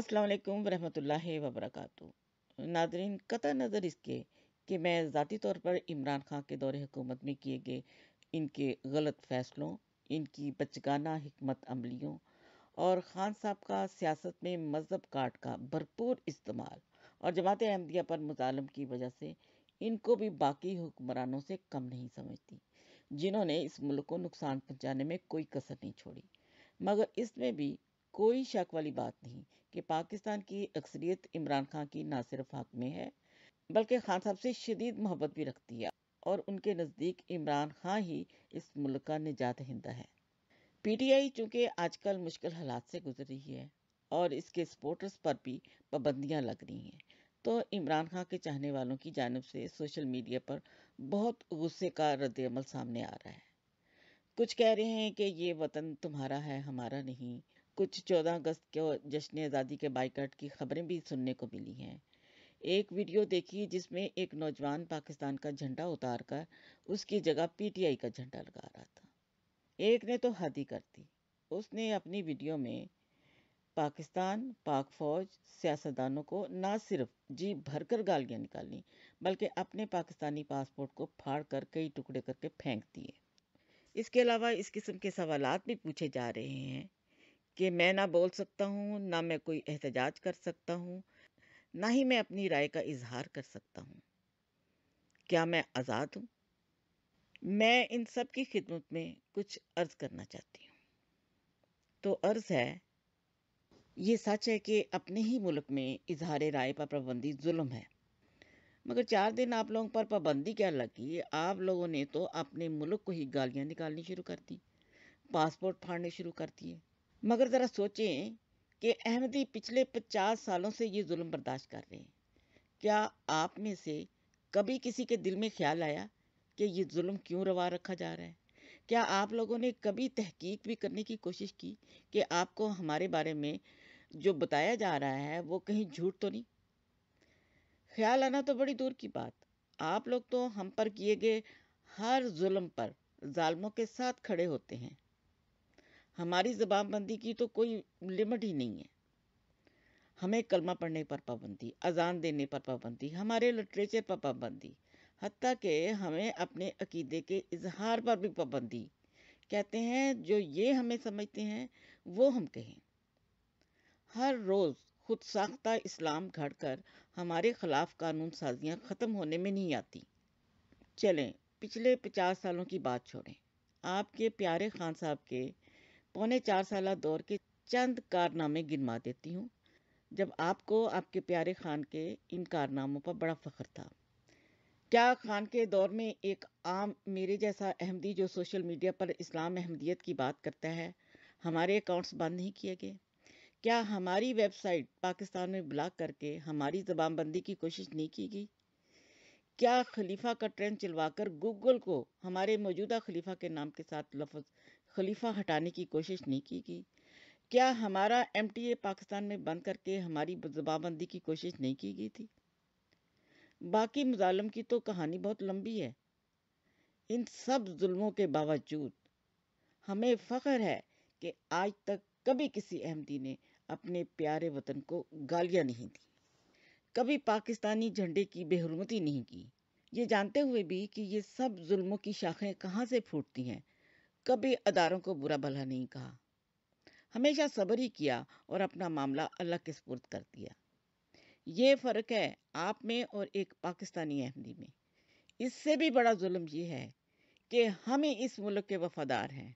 अस्सलाम वरहमतुल्लाहि वबरकatuh नाजरीन कत नज़र इसके कि मैं ज़ाती तौर पर इमरान खान के दौर हुकूमत में किए गए इनके गलत फ़ैसलों इनकी बचगाना हमत अमलियों और ख़ान साहब का सियासत में मज़हब कार्ड का भरपूर इस्तेमाल और जमात अहमदिया पर मुजालम की वजह से इनको भी बाकी हुक्मरानों से कम नहीं समझती जिन्होंने इस मुल्क को नुकसान पहुँचाने में कोई कसर नहीं छोड़ी मगर इसमें भी कोई शक वाली बात नहीं कि पाकिस्तान की अक्सरियत इमरान खान की ना सिर्फ हक में है बल्कि खान साहब से शदीद मोहब्बत भी रखती है और उनके नज़दीक इमरान खान ही इस मुल्क का निजात हिंदा है पीटीआई चूंकि आजकल मुश्किल हालात से गुजर रही है और इसके सपोर्टर्स पर भी पाबंदियाँ लग रही हैं तो इमरान खान के चाहने वालों की जानब से सोशल मीडिया पर बहुत गुस्से का रद्दमल सामने आ रहा है कुछ कह रहे हैं कि ये वतन तुम्हारा है हमारा नहीं कुछ चौदह अगस्त को जश्न आज़ादी के बाइकट की खबरें भी सुनने को मिली हैं एक वीडियो देखी जिसमें एक नौजवान पाकिस्तान का झंडा उतार कर उसकी जगह पीटीआई का झंडा लगा रहा था एक ने तो हद ही कर दी उसने अपनी वीडियो में पाकिस्तान पाक फौज सियासतदानों को ना सिर्फ जी भरकर गालियां निकाली बल्कि अपने पाकिस्तानी पासपोर्ट को फाड़ कर कई टुकड़े करके फेंक दिए इसके अलावा इस किस्म के सवाल भी पूछे जा रहे हैं कि मैं ना बोल सकता हूँ ना मैं कोई एहतजाज कर सकता हूँ ना ही मैं अपनी राय का इजहार कर सकता हूँ क्या मैं आज़ाद हूँ मैं इन सब की खिदमत में कुछ अर्ज़ करना चाहती हूँ तो अर्ज़ है ये सच है कि अपने ही मुल्क में इजहार राय पर पाबंदी जुल्म है मगर चार दिन आप लोगों पर पाबंदी क्या लगी आप लोगों ने तो अपने मुल्क को ही गालियाँ निकालनी शुरू कर दी पासपोर्ट फाड़ने शुरू कर दिए मगर ज़रा सोचें कि अहमदी पिछले पचास सालों से ये जुल्म बर्दाश्त कर रहे हैं क्या आप में से कभी किसी के दिल में ख्याल आया कि ये जुल्म क्यों रवा रखा जा रहा है क्या आप लोगों ने कभी तहकीक भी करने की कोशिश की कि आपको हमारे बारे में जो बताया जा रहा है वो कहीं झूठ तो नहीं ख्याल आना तो बड़ी दूर की बात आप लोग तो हम पर किए गए हर जुल्म पर जालमों के साथ खड़े होते हैं हमारी ज़बानबंदी की तो कोई लिमिट ही नहीं है हमें कलमा पढ़ने पर पाबंदी अजान देने पर पाबंदी हमारे लिटरेचर पर पाबंदी हती कि हमें अपने अकीदे के इजहार पर भी पाबंदी कहते हैं जो ये हमें समझते हैं वो हम कहें हर रोज़ खुद साख्ता इस्लाम घड़ कर हमारे खिलाफ कानून साजियाँ ख़त्म होने में नहीं आती चलें पिछले पचास सालों की बात छोड़ें आपके प्यारे खान साहब के पौने चार साल दौर के चंद कारनामे गिनवा देती हूँ जब आपको आपके प्यारे खान के इन कारनामों पर बड़ा फख्र था क्या खान के दौर में एक आम मेरे जैसा अहमदी जो सोशल मीडिया पर इस्लाम अहमदियत की बात करता है हमारे अकाउंट्स बंद नहीं किए गए क्या हमारी वेबसाइट पाकिस्तान में ब्लॉक करके हमारी जबानबंदी की कोशिश नहीं की गई क्या खलीफा का ट्रेंड चलवाकर गूगल को हमारे मौजूदा खलीफा के नाम के साथ लफ्ज़ खलीफा हटाने की कोशिश नहीं की गई क्या हमारा ए पाकिस्तान में बंद करके हमारी जबाबंदी की कोशिश नहीं की गई थी बाकी मुजालम की तो कहानी बहुत लंबी है इन सब जुल्मों के बावजूद हमें फ़ख्र है कि आज तक कभी किसी अहमदी ने अपने प्यारे वतन को गालियां नहीं दी कभी पाकिस्तानी झंडे की बेहरमती नहीं की ये जानते हुए भी कि ये सब जुल्मों की शाखें कहाँ से फूटती हैं कभी अदारों को बुरा भला नहीं कहा हमेशा सब्र ही किया और अपना मामला अल्लाह के सपुर्द कर दिया ये फ़र्क है आप में और एक पाकिस्तानी अहमदी में इससे भी बड़ा जुल्म ये है कि हम ही इस मुल्क के वफादार हैं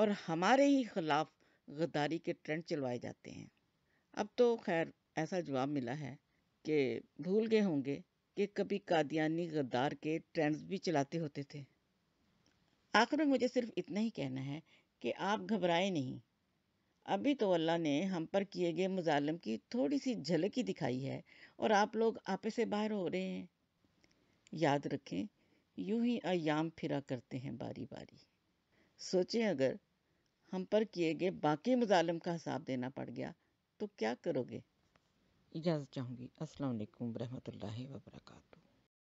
और हमारे ही खिलाफ गद्दारी के ट्रेंड चलवाए जाते हैं अब तो खैर ऐसा जवाब मिला है कि भूल गए होंगे कि कभी कादियानी गद्दार के ट्रेंड्स भी चलाते होते थे आखिर में मुझे सिर्फ इतना ही कहना है कि आप घबराए नहीं अभी तो अल्लाह ने हम पर किए गए मुजालम की थोड़ी सी झलक ही दिखाई है और आप लोग आपे से बाहर हो रहे हैं याद रखें यूं ही अयाम फिरा करते हैं बारी बारी सोचें अगर हम पर किए गए बाकी मुजालम का हिसाब देना पड़ गया तो क्या करोगे इजाज़त चाहूँगी अस्सलाम वालेकुम रहमतुल्लाहि